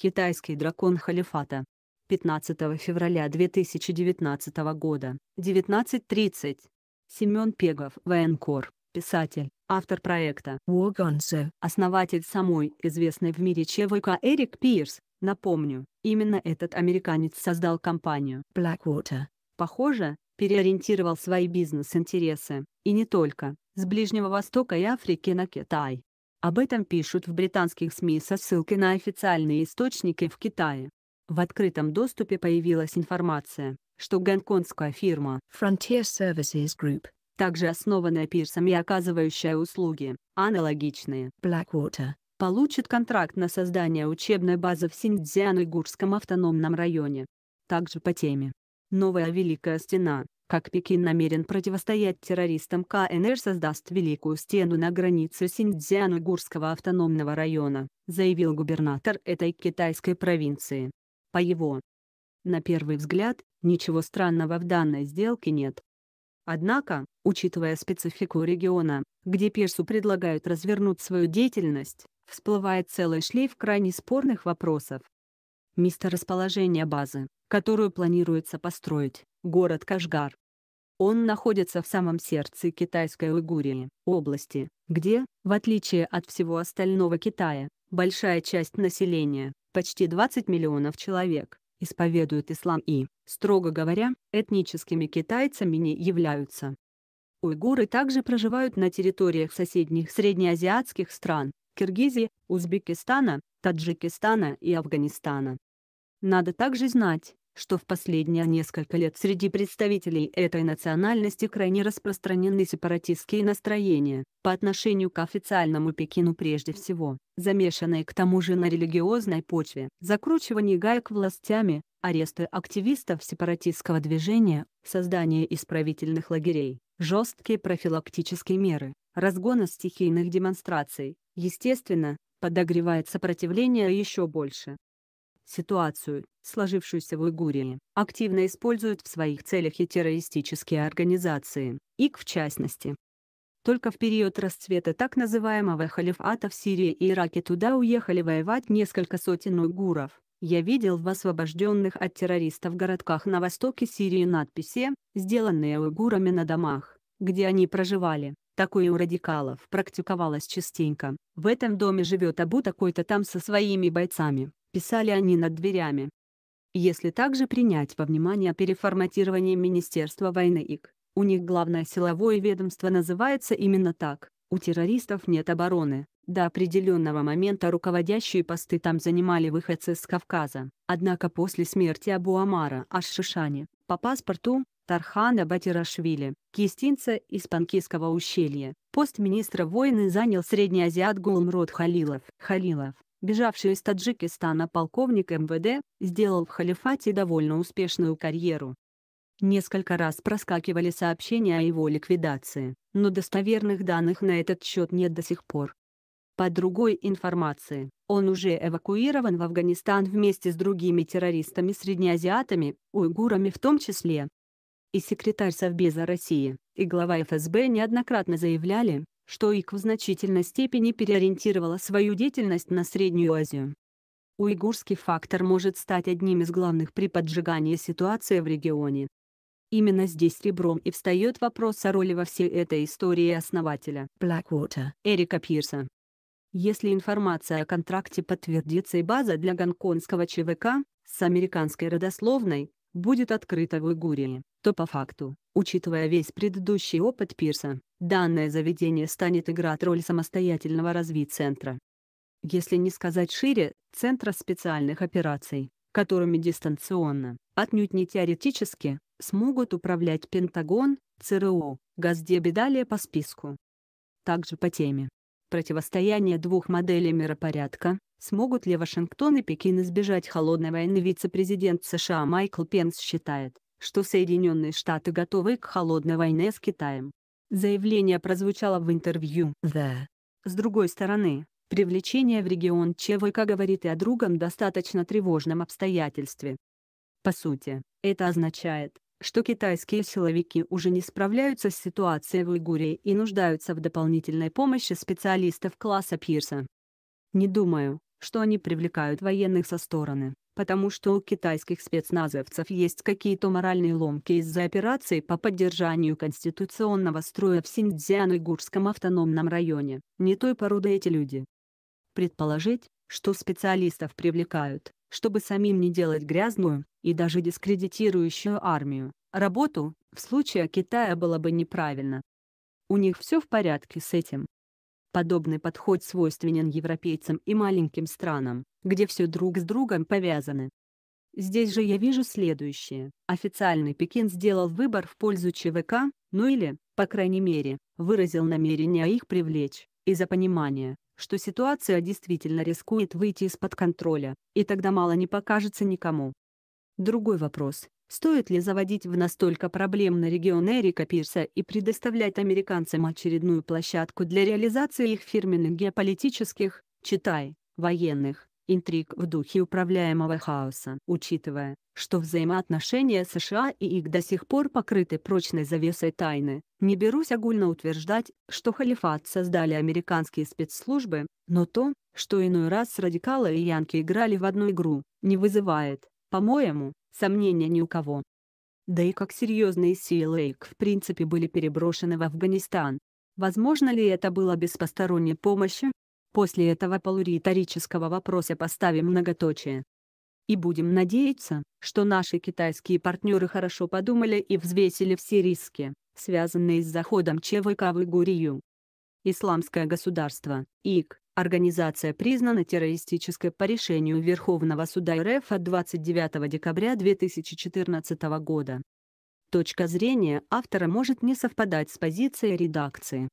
Китайский дракон халифата. 15 февраля 2019 года, 19.30. Семен Пегов, военкор, писатель, автор проекта Вогансе, основатель самой известной в мире ЧВК Эрик Пирс, напомню, именно этот американец создал компанию Blackwater. Похоже, переориентировал свои бизнес-интересы, и не только, с Ближнего Востока и Африки на Китай. Об этом пишут в британских СМИ со ссылкой на официальные источники в Китае. В открытом доступе появилась информация, что гонконгская фирма Frontier Services Group, также основанная пирсом и оказывающая услуги, аналогичные Blackwater, получит контракт на создание учебной базы в Синьцзян-Уйгурском автономном районе. Также по теме. Новая Великая Стена как Пекин намерен противостоять террористам КНР создаст Великую Стену на границе Синьцзян-Уйгурского автономного района, заявил губернатор этой китайской провинции. По его на первый взгляд, ничего странного в данной сделке нет. Однако, учитывая специфику региона, где Пирсу предлагают развернуть свою деятельность, всплывает целый шлейф крайне спорных вопросов. Место расположения базы, которую планируется построить, город Кашгар, он находится в самом сердце китайской Уйгурии, области, где, в отличие от всего остального Китая, большая часть населения, почти 20 миллионов человек, исповедует ислам и, строго говоря, этническими китайцами не являются. Уйгуры также проживают на территориях соседних среднеазиатских стран, Киргизии, Узбекистана, Таджикистана и Афганистана. Надо также знать, что в последние несколько лет среди представителей этой национальности крайне распространены сепаратистские настроения, по отношению к официальному Пекину прежде всего, замешанные к тому же на религиозной почве. Закручивание гаек властями, аресты активистов сепаратистского движения, создание исправительных лагерей, жесткие профилактические меры, разгона стихийных демонстраций, естественно, подогревает сопротивление еще больше ситуацию, сложившуюся в Уйгурии, активно используют в своих целях и террористические организации, ИК в частности. Только в период расцвета так называемого халифата в Сирии и Ираке туда уехали воевать несколько сотен уйгуров. Я видел в освобожденных от террористов городках на востоке Сирии надписи, сделанные уйгурами на домах, где они проживали. Такое у радикалов практиковалось частенько. В этом доме живет Абу такой-то там со своими бойцами писали они над дверями. Если также принять во внимание переформатирование Министерства войны ИК, у них главное силовое ведомство называется именно так, у террористов нет обороны. До определенного момента руководящие посты там занимали выходцы с Кавказа. Однако после смерти Абу Амара Аш-Шишани, по паспорту, Тархана Батирашвили, кистинца из Панкисского ущелья, пост министра войны занял среднеазиат Гулмрод Халилов. Халилов бежавший из Таджикистана полковник МВД, сделал в халифате довольно успешную карьеру. Несколько раз проскакивали сообщения о его ликвидации, но достоверных данных на этот счет нет до сих пор. По другой информации, он уже эвакуирован в Афганистан вместе с другими террористами-среднеазиатами, уйгурами в том числе. И секретарь Совбеза России, и глава ФСБ неоднократно заявляли, что ИК в значительной степени переориентировала свою деятельность на Среднюю Азию. Уйгурский фактор может стать одним из главных при поджигании ситуации в регионе. Именно здесь ребром и встает вопрос о роли во всей этой истории основателя Blackwater Эрика Пирса. Если информация о контракте подтвердится и база для гонконгского ЧВК с американской родословной будет открыта в Уйгурии, то по факту Учитывая весь предыдущий опыт Пирса, данное заведение станет играть роль самостоятельного развития центра, Если не сказать шире, центра специальных операций, которыми дистанционно, отнюдь не теоретически, смогут управлять Пентагон, ЦРУ, Газдеби далее по списку. Также по теме. Противостояние двух моделей миропорядка, смогут ли Вашингтон и Пекин избежать холодной войны вице-президент США Майкл Пенс считает, что Соединенные Штаты готовы к холодной войне с Китаем. Заявление прозвучало в интервью The. С другой стороны, привлечение в регион ЧВК говорит и о другом достаточно тревожном обстоятельстве. По сути, это означает, что китайские силовики уже не справляются с ситуацией в Уйгурии и нуждаются в дополнительной помощи специалистов класса Пирса. Не думаю, что они привлекают военных со стороны, потому что у китайских спецназовцев есть какие-то моральные ломки из-за операции по поддержанию конституционного строя в Синьцзян-Уйгурском автономном районе. Не той породы эти люди. Предположить, что специалистов привлекают, чтобы самим не делать грязную, и даже дискредитирующую армию, работу, в случае Китая было бы неправильно. У них все в порядке с этим, Подобный подход свойственен европейцам и маленьким странам, где все друг с другом повязаны. Здесь же я вижу следующее. Официальный Пекин сделал выбор в пользу ЧВК, ну или, по крайней мере, выразил намерение их привлечь, из-за понимания, что ситуация действительно рискует выйти из-под контроля, и тогда мало не покажется никому. Другой вопрос, Стоит ли заводить в настолько проблемный регион Эрика Пирса и предоставлять американцам очередную площадку для реализации их фирменных геополитических, читай, военных, интриг в духе управляемого хаоса, учитывая, что взаимоотношения США и их до сих пор покрыты прочной завесой тайны. Не берусь огульно утверждать, что халифат создали американские спецслужбы, но то, что иной раз радикалы и янки играли в одну игру, не вызывает, по-моему, сомнения ни у кого. Да и как серьезные силы ИК в принципе были переброшены в Афганистан. Возможно ли это было без посторонней помощи? После этого полуриторического вопроса поставим многоточие. И будем надеяться, что наши китайские партнеры хорошо подумали и взвесили все риски, связанные с заходом ЧВК в Игурию. Исламское государство, ИК, Организация признана террористической по решению Верховного суда РФ от 29 декабря 2014 года. Точка зрения автора может не совпадать с позицией редакции.